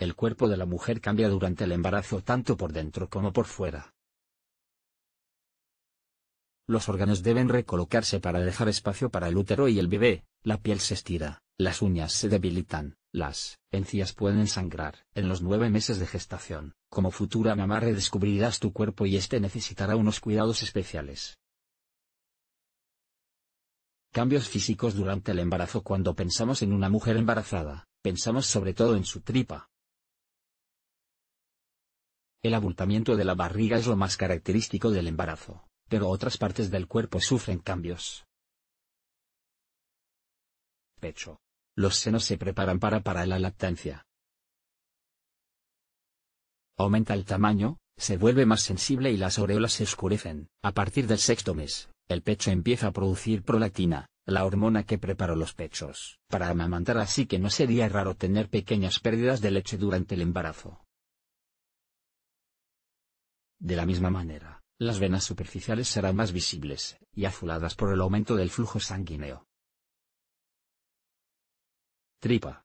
El cuerpo de la mujer cambia durante el embarazo tanto por dentro como por fuera. Los órganos deben recolocarse para dejar espacio para el útero y el bebé, la piel se estira, las uñas se debilitan, las encías pueden sangrar. En los nueve meses de gestación, como futura mamá redescubrirás tu cuerpo y este necesitará unos cuidados especiales. Cambios físicos durante el embarazo Cuando pensamos en una mujer embarazada, pensamos sobre todo en su tripa, el abultamiento de la barriga es lo más característico del embarazo, pero otras partes del cuerpo sufren cambios. Pecho. Los senos se preparan para para la lactancia. Aumenta el tamaño, se vuelve más sensible y las aureolas se oscurecen. A partir del sexto mes, el pecho empieza a producir prolactina, la hormona que prepara los pechos, para amamantar así que no sería raro tener pequeñas pérdidas de leche durante el embarazo. De la misma manera, las venas superficiales serán más visibles, y azuladas por el aumento del flujo sanguíneo. Tripa.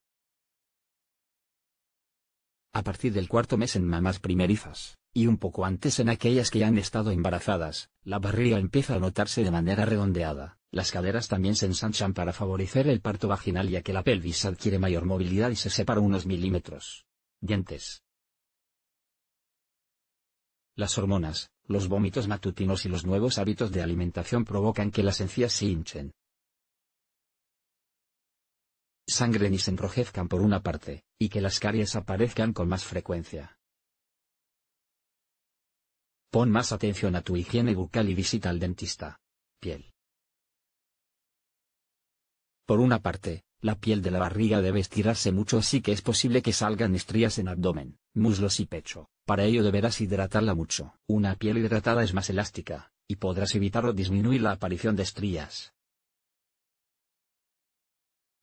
A partir del cuarto mes en mamás primerizas, y un poco antes en aquellas que ya han estado embarazadas, la barriga empieza a notarse de manera redondeada, las caderas también se ensanchan para favorecer el parto vaginal ya que la pelvis adquiere mayor movilidad y se separa unos milímetros. Dientes. Las hormonas, los vómitos matutinos y los nuevos hábitos de alimentación provocan que las encías se hinchen. Sangren y se enrojezcan por una parte, y que las caries aparezcan con más frecuencia. Pon más atención a tu higiene bucal y visita al dentista. Piel. Por una parte, la piel de la barriga debe estirarse mucho así que es posible que salgan estrías en abdomen, muslos y pecho. Para ello deberás hidratarla mucho. Una piel hidratada es más elástica, y podrás evitar o disminuir la aparición de estrías.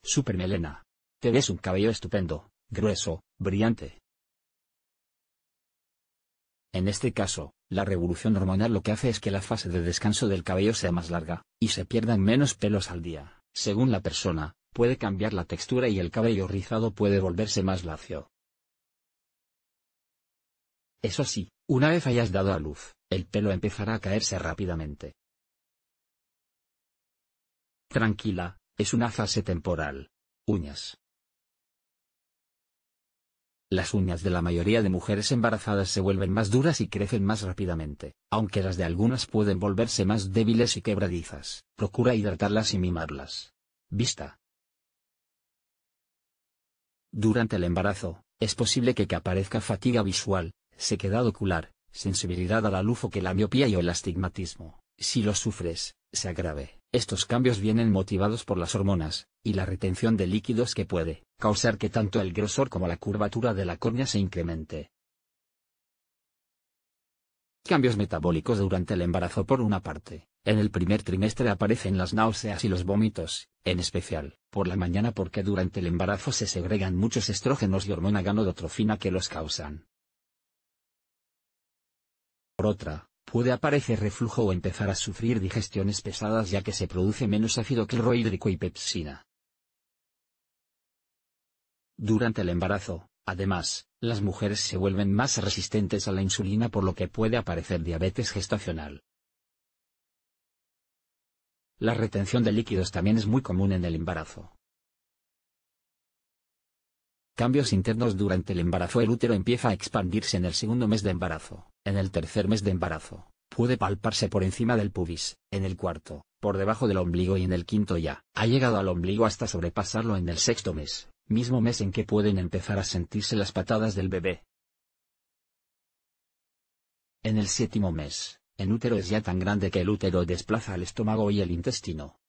Supermelena. Te ves un cabello estupendo, grueso, brillante. En este caso, la revolución hormonal lo que hace es que la fase de descanso del cabello sea más larga, y se pierdan menos pelos al día. Según la persona, puede cambiar la textura y el cabello rizado puede volverse más lacio. Eso sí, una vez hayas dado a luz, el pelo empezará a caerse rápidamente. Tranquila, es una fase temporal. Uñas. Las uñas de la mayoría de mujeres embarazadas se vuelven más duras y crecen más rápidamente, aunque las de algunas pueden volverse más débiles y quebradizas. Procura hidratarlas y mimarlas. Vista. Durante el embarazo, es posible que, aparezca fatiga visual, sequedad ocular, sensibilidad a la luz o que la miopía y o el astigmatismo, si lo sufres, se agrave. Estos cambios vienen motivados por las hormonas, y la retención de líquidos que puede causar que tanto el grosor como la curvatura de la córnea se incremente. Cambios metabólicos durante el embarazo por una parte. En el primer trimestre aparecen las náuseas y los vómitos, en especial, por la mañana porque durante el embarazo se segregan muchos estrógenos y hormona ganodotrofina que los causan por otra, puede aparecer reflujo o empezar a sufrir digestiones pesadas ya que se produce menos ácido clorhídrico y pepsina. Durante el embarazo, además, las mujeres se vuelven más resistentes a la insulina por lo que puede aparecer diabetes gestacional. La retención de líquidos también es muy común en el embarazo cambios internos durante el embarazo el útero empieza a expandirse en el segundo mes de embarazo, en el tercer mes de embarazo, puede palparse por encima del pubis, en el cuarto, por debajo del ombligo y en el quinto ya, ha llegado al ombligo hasta sobrepasarlo en el sexto mes, mismo mes en que pueden empezar a sentirse las patadas del bebé. En el séptimo mes, el útero es ya tan grande que el útero desplaza el estómago y el intestino,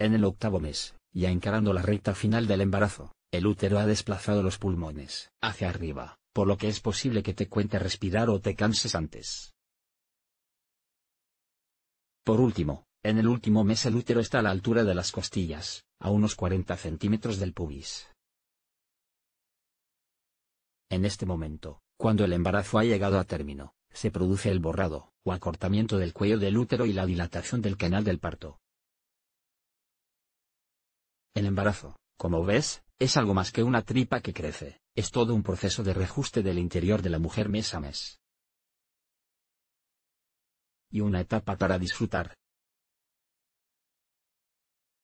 en el octavo mes, ya encarando la recta final del embarazo, el útero ha desplazado los pulmones hacia arriba, por lo que es posible que te cuente respirar o te canses antes. Por último, en el último mes el útero está a la altura de las costillas, a unos 40 centímetros del pubis. En este momento, cuando el embarazo ha llegado a término, se produce el borrado, o acortamiento del cuello del útero y la dilatación del canal del parto, el embarazo, como ves, es algo más que una tripa que crece, es todo un proceso de reajuste del interior de la mujer mes a mes. Y una etapa para disfrutar,